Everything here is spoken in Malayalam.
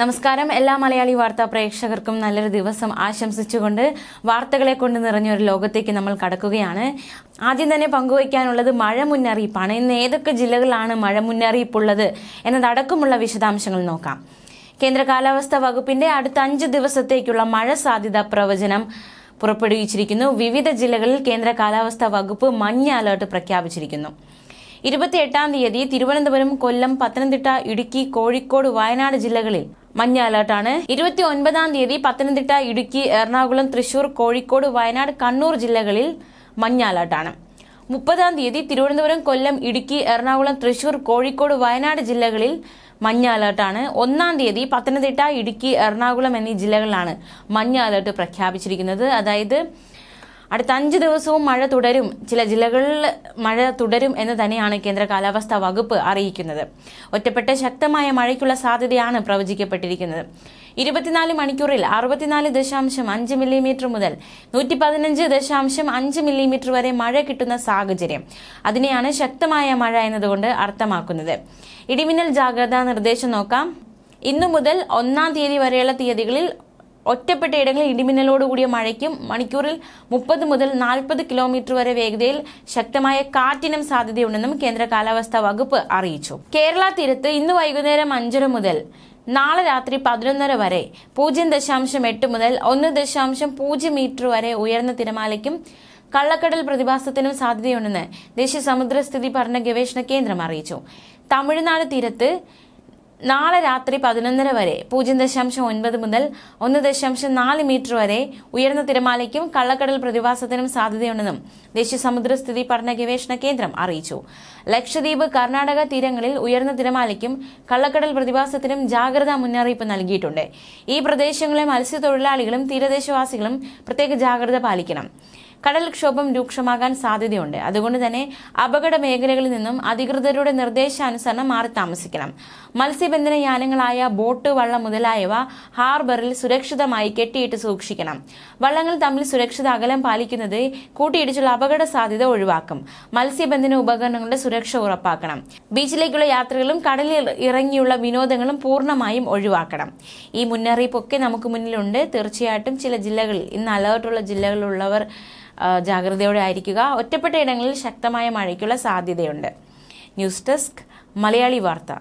നമസ്കാരം എല്ലാ മലയാളി വാർത്താ പ്രേക്ഷകർക്കും നല്ലൊരു ദിവസം ആശംസിച്ചുകൊണ്ട് വാർത്തകളെ കൊണ്ട് നിറഞ്ഞൊരു ലോകത്തേക്ക് നമ്മൾ കടക്കുകയാണ് ആദ്യം തന്നെ പങ്കുവയ്ക്കാനുള്ളത് മഴ മുന്നറിയിപ്പാണ് ഇന്ന് ഏതൊക്കെ ജില്ലകളാണ് മഴ മുന്നറിയിപ്പുള്ളത് എന്നതടക്കമുള്ള വിശദാംശങ്ങൾ നോക്കാം കേന്ദ്ര കാലാവസ്ഥാ വകുപ്പിന്റെ അടുത്ത അഞ്ച് ദിവസത്തേക്കുള്ള മഴ സാധ്യത പ്രവചനം പുറപ്പെടുവിച്ചിരിക്കുന്നു വിവിധ ജില്ലകളിൽ കേന്ദ്ര കാലാവസ്ഥാ വകുപ്പ് മഞ്ഞ അലേർട്ട് പ്രഖ്യാപിച്ചിരിക്കുന്നു ഇരുപത്തിയെട്ടാം തീയതി തിരുവനന്തപുരം കൊല്ലം പത്തനംതിട്ട ഇടുക്കി കോഴിക്കോട് വയനാട് ജില്ലകളിൽ മഞ്ഞ അലർട്ടാണ് ഇരുപത്തി ഒൻപതാം തീയതി പത്തനംതിട്ട ഇടുക്കി എറണാകുളം തൃശൂർ കോഴിക്കോട് വയനാട് കണ്ണൂർ ജില്ലകളിൽ മഞ്ഞ അലർട്ടാണ് മുപ്പതാം തീയതി തിരുവനന്തപുരം കൊല്ലം ഇടുക്കി എറണാകുളം തൃശൂർ കോഴിക്കോട് വയനാട് ജില്ലകളിൽ മഞ്ഞ അലർട്ടാണ് ഒന്നാം തീയതി പത്തനംതിട്ട ഇടുക്കി എറണാകുളം എന്നീ ജില്ലകളിലാണ് മഞ്ഞ അലർട്ട് പ്രഖ്യാപിച്ചിരിക്കുന്നത് അതായത് അടുത്ത അഞ്ച് ദിവസവും മഴ തുടരും ചില ജില്ലകളിൽ മഴ തുടരും എന്ന് തന്നെയാണ് കേന്ദ്ര കാലാവസ്ഥാ വകുപ്പ് അറിയിക്കുന്നത് ഒറ്റപ്പെട്ട ശക്തമായ മഴയ്ക്കുള്ള സാധ്യതയാണ് പ്രവചിക്കപ്പെട്ടിരിക്കുന്നത് ഇരുപത്തിനാല് മണിക്കൂറിൽ അറുപത്തിനാല് ദശാംശം അഞ്ച് മില്ലിമീറ്റർ മുതൽ നൂറ്റി പതിനഞ്ച് ദശാംശം അഞ്ച് മില്ലിമീറ്റർ വരെ മഴ കിട്ടുന്ന സാഹചര്യം അതിനെയാണ് ശക്തമായ മഴ എന്നതുകൊണ്ട് അർത്ഥമാക്കുന്നത് ഇടിമിന്നൽ ജാഗ്രതാ നിർദ്ദേശം നോക്കാം ഇന്നു മുതൽ ഒന്നാം തീയതി വരെയുള്ള തീയതികളിൽ ഒറ്റപ്പെട്ട ഇടങ്ങളിൽ ഇടിമിന്നലോട് കൂടിയ മഴയ്ക്കും മണിക്കൂറിൽ മുപ്പത് മുതൽ നാൽപ്പത് കിലോമീറ്റർ വരെ വേഗതയിൽ ശക്തമായ കാറ്റിനും സാധ്യതയുണ്ടെന്നും കേന്ദ്ര കാലാവസ്ഥാ വകുപ്പ് അറിയിച്ചു കേരള തീരത്ത് ഇന്ന് വൈകുന്നേരം അഞ്ചര മുതൽ നാളെ രാത്രി പതിനൊന്നര വരെ പൂജ്യം ദശാംശം എട്ട് മുതൽ ഒന്ന് ദശാംശം പൂജ്യം മീറ്റർ വരെ ഉയർന്ന തിരമാലയ്ക്കും കള്ളക്കടൽ പ്രതിഭാസത്തിനും സാധ്യതയുണ്ടെന്ന് ദേശീയ സമുദ്രസ്ഥിതി പഠന ഗവേഷണ കേന്ദ്രം അറിയിച്ചു തമിഴ്നാട് തീരത്ത് നാളെ രാത്രി പതിനൊന്നര വരെ പൂജ്യം ദശാംശം ഒൻപത് മുതൽ ഒന്ന് ദശാംശം നാല് മീറ്റർ വരെ ഉയർന്ന തിരമാലയ്ക്കും കള്ളക്കടൽ പ്രതിഭാസത്തിനും സാധ്യതയുണ്ടെന്നും ദേശീയ സമുദ്രസ്ഥിതി പഠന ഗവേഷണ കേന്ദ്രം അറിയിച്ചു ലക്ഷദ്വീപ് കർണാടക തീരങ്ങളിൽ ഉയർന്ന തിരമാലയ്ക്കും കള്ളക്കടൽ പ്രതിഭാസത്തിനും ജാഗ്രതാ മുന്നറിയിപ്പ് നൽകിയിട്ടുണ്ട് ഈ പ്രദേശങ്ങളിലെ മത്സ്യത്തൊഴിലാളികളും തീരദേശവാസികളും പ്രത്യേക ജാഗ്രത പാലിക്കണം കടൽക്ഷോഭം രൂക്ഷമാകാൻ സാധ്യതയുണ്ട് അതുകൊണ്ട് തന്നെ അപകട മേഖലകളിൽ നിന്നും അധികൃതരുടെ നിർദ്ദേശാനുസരണം മാറി താമസിക്കണം മത്സ്യബന്ധന യാനങ്ങളായ ബോട്ട് വള്ളം മുതലായവ ഹാർബറിൽ സുരക്ഷിതമായി കെട്ടിയിട്ട് സൂക്ഷിക്കണം വള്ളങ്ങൾ തമ്മിൽ സുരക്ഷിത അകലം പാലിക്കുന്നത് കൂട്ടിയിടിച്ചുള്ള അപകട സാധ്യത ഒഴിവാക്കും മത്സ്യബന്ധന ഉപകരണങ്ങളുടെ സുരക്ഷ ഉറപ്പാക്കണം ബീച്ചിലേക്കുള്ള യാത്രകളും കടലിൽ ഇറങ്ങിയുള്ള വിനോദങ്ങളും പൂർണ്ണമായും ഒഴിവാക്കണം ഈ മുന്നറിയിപ്പൊക്കെ നമുക്ക് മുന്നിലുണ്ട് തീർച്ചയായിട്ടും ചില ജില്ലകളിൽ ഇന്ന് അലേർട്ടുള്ള ജില്ലകളിലുള്ളവർ ജാഗ്രതയോടെ ആയിരിക്കുക ഒറ്റപ്പെട്ട ഇടങ്ങളിൽ ശക്തമായ മഴയ്ക്കുള്ള സാധ്യതയുണ്ട് ന്യൂസ് ഡെസ്ക് മലയാളി വാർത്ത